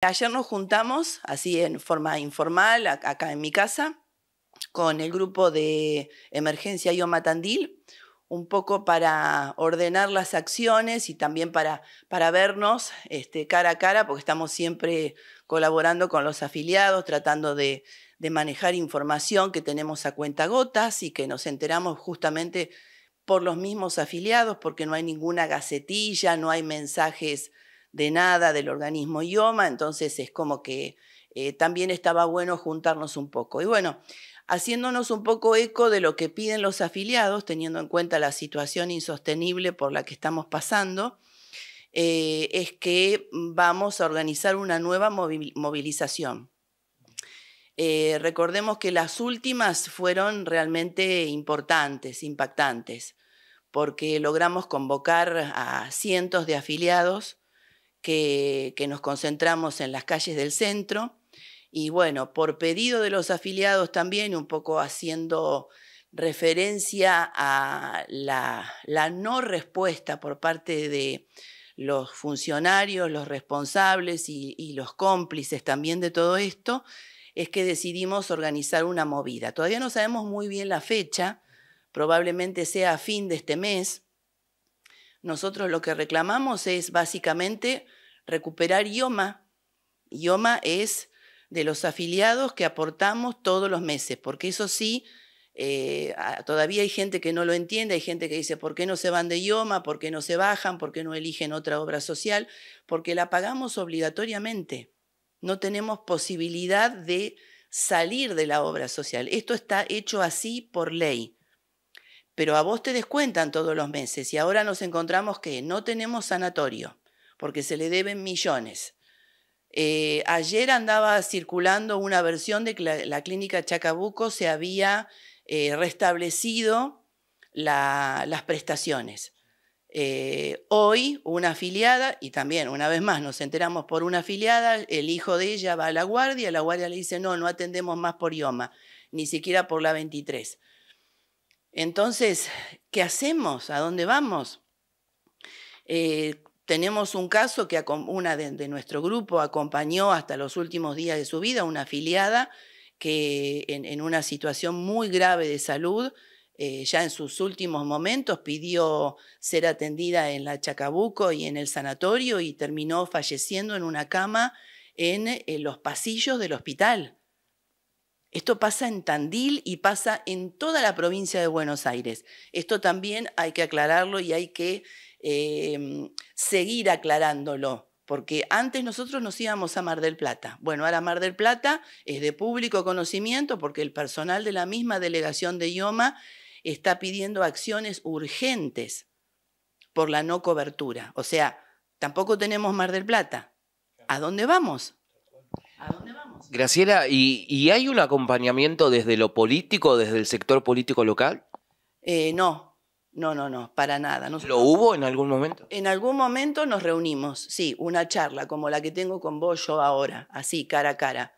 Ayer nos juntamos, así en forma informal, acá en mi casa, con el grupo de emergencia Ioma Tandil, un poco para ordenar las acciones y también para, para vernos este, cara a cara, porque estamos siempre colaborando con los afiliados, tratando de, de manejar información que tenemos a cuenta gotas y que nos enteramos justamente por los mismos afiliados, porque no hay ninguna gacetilla, no hay mensajes de nada del organismo IOMA, entonces es como que eh, también estaba bueno juntarnos un poco. Y bueno, haciéndonos un poco eco de lo que piden los afiliados, teniendo en cuenta la situación insostenible por la que estamos pasando, eh, es que vamos a organizar una nueva movilización. Eh, recordemos que las últimas fueron realmente importantes, impactantes, porque logramos convocar a cientos de afiliados que, nos concentramos en las calles del centro. Y bueno, por pedido de los afiliados también, un poco haciendo referencia a la, no respuesta por parte de los funcionarios, los responsables y, los cómplices también de todo esto, es que decidimos organizar una movida. Todavía no sabemos muy bien la fecha, probablemente sea a fin de este mes, nosotros lo que reclamamos es básicamente recuperar IOMA. IOMA es de los afiliados que aportamos todos los meses, porque eso sí, eh, todavía hay gente que no lo entiende, hay gente que dice, ¿por qué no se van de IOMA? ¿Por qué no se bajan? ¿Por qué no eligen otra obra social? Porque la pagamos obligatoriamente. No tenemos posibilidad de salir de la obra social. Esto está hecho así por ley pero a vos te descuentan todos los meses y ahora nos encontramos que no tenemos sanatorio porque se le deben millones. Eh, ayer andaba circulando una versión de que la, clínica Chacabuco se había eh, restablecido las prestaciones. Eh, hoy una afiliada, y también una vez más nos enteramos por una afiliada, el hijo de ella va a la guardia, la guardia le dice, no, no atendemos más por IOMA, ni siquiera por la 23. Entonces, ¿qué hacemos? ¿A dónde vamos? Eh, tenemos un caso que una de, nuestro grupo acompañó hasta los últimos días de su vida, una afiliada que en, una situación muy grave de salud, eh, ya en sus últimos momentos pidió ser atendida en la Chacabuco y en el sanatorio y terminó falleciendo en una cama en los pasillos del hospital. Esto pasa en Tandil y pasa en toda la provincia de Buenos Aires. Esto también hay que aclararlo y hay que em, seguir aclarándolo, porque antes nosotros nos íbamos a Mar del Plata. Bueno, ahora Mar del Plata es de público conocimiento porque el personal de la misma delegación de IOMA está pidiendo acciones urgentes por la no cobertura. O sea, tampoco tenemos Mar del Plata. ¿A dónde vamos? Graciela, ¿y, hay un acompañamiento desde lo político, desde el sector político local? Eh, no, no, no, no, para nada. ¿Lo hubo en algún momento? En algún momento nos reunimos, sí, una charla como la que tengo con vos yo ahora, así, cara a cara.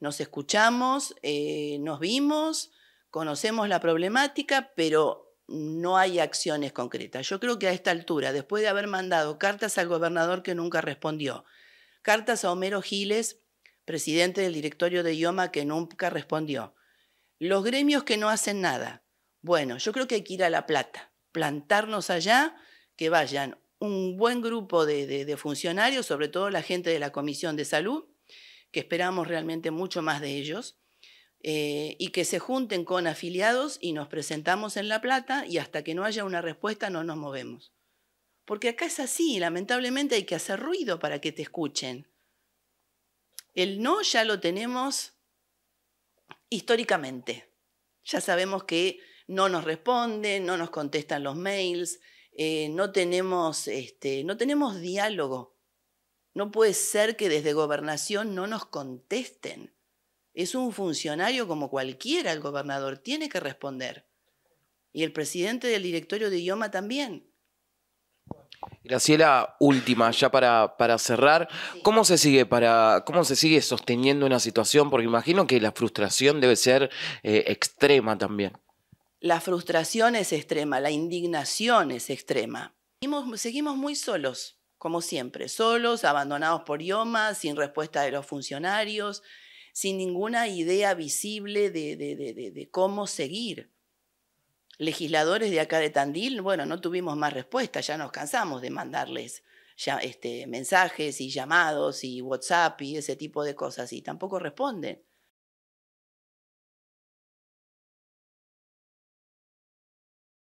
Nos escuchamos, eh, nos vimos, conocemos la problemática, pero no hay acciones concretas. Yo creo que a esta altura, después de haber mandado cartas al gobernador que nunca respondió, cartas a Homero Giles presidente del directorio de IOMA, que nunca respondió. Los gremios que no hacen nada. Bueno, yo creo que hay que ir a La Plata, plantarnos allá, que vayan un buen grupo de, funcionarios, sobre todo la gente de la Comisión de Salud, que esperamos realmente mucho más de ellos, eh, y que se junten con afiliados y nos presentamos en La Plata y hasta que no haya una respuesta no nos movemos. Porque acá es así, lamentablemente hay que hacer ruido para que te escuchen. El no ya lo tenemos históricamente. Ya sabemos que no nos responden, no nos contestan los mails, eh, no, tenemos, este, no tenemos diálogo. No puede ser que desde gobernación no nos contesten. Es un funcionario como cualquiera, el gobernador tiene que responder. Y el presidente del directorio de idioma también. Graciela, última, ya para, cerrar, ¿cómo se sigue para, cómo se sigue sosteniendo una situación? Porque imagino que la frustración debe ser eh, extrema también. La frustración es extrema, la indignación es extrema. Seguimos, muy solos, como siempre, solos, abandonados por IOMA, sin respuesta de los funcionarios, sin ninguna idea visible de cómo seguir legisladores de acá de Tandil, bueno, no tuvimos más respuesta, ya nos cansamos de mandarles ya, este, mensajes y llamados y WhatsApp y ese tipo de cosas y tampoco responden.